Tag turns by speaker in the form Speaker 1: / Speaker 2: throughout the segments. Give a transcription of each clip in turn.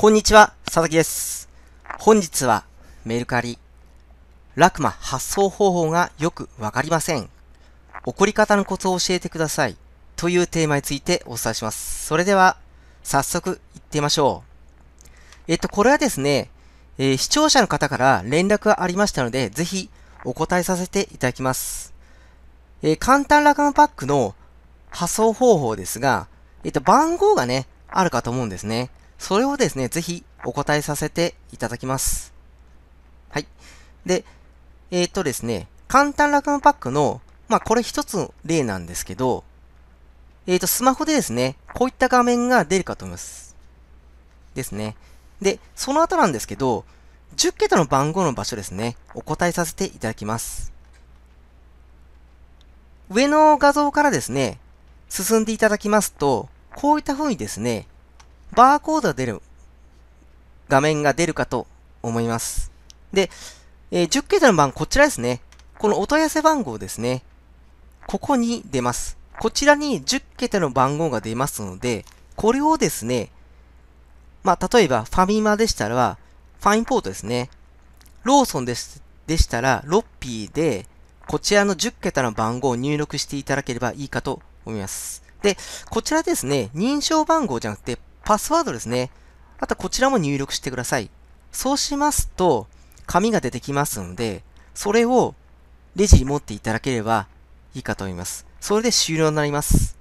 Speaker 1: こんにちは、佐々木です。本日はメルカリ、ラクマ発送方法がよくわかりません。起こり方のコツを教えてください。というテーマについてお伝えします。それでは、早速行ってみましょう。えっと、これはですね、えー、視聴者の方から連絡がありましたので、ぜひお答えさせていただきます。えー、簡単ラクマパックの発送方法ですが、えっと、番号がね、あるかと思うんですね。それをですね、ぜひお答えさせていただきます。はい。で、えっ、とですね、簡単ラクムパックの、まあ、これ一つの例なんですけど、えっ、と、スマホでですね、こういった画面が出るかと思います。ですね。で、その後なんですけど、10桁の番号の場所ですね、お答えさせていただきます。上の画像からですね、進んでいただきますと、こういった風にですね、バーコードが出る、画面が出るかと思います。で、えー、10桁の番、こちらですね。このお問い合わせ番号ですね。ここに出ます。こちらに10桁の番号が出ますので、これをですね、まあ、例えばファミマでしたら、ファインポートですね。ローソンです、でしたら、ロッピーで、こちらの10桁の番号を入力していただければいいかと思います。で、こちらですね、認証番号じゃなくて、パスワードですね。あとこちらも入力してください。そうしますと、紙が出てきますので、それをレジに持っていただければいいかと思います。それで終了になります。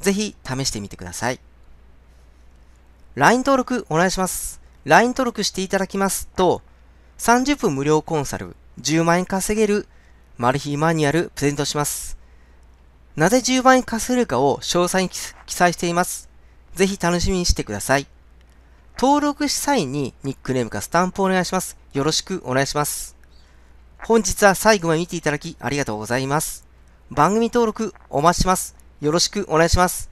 Speaker 1: ぜひ試してみてください。LINE 登録お願いします。LINE 登録していただきますと、30分無料コンサル、10万円稼げるマル秘マニュアルプレゼントします。なぜ10万円稼げるかを詳細に記載しています。ぜひ楽しみにしてください。登録した際にニックネームかスタンプをお願いします。よろしくお願いします。本日は最後まで見ていただきありがとうございます。番組登録お待ちします。よろしくお願いします。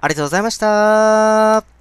Speaker 1: ありがとうございました。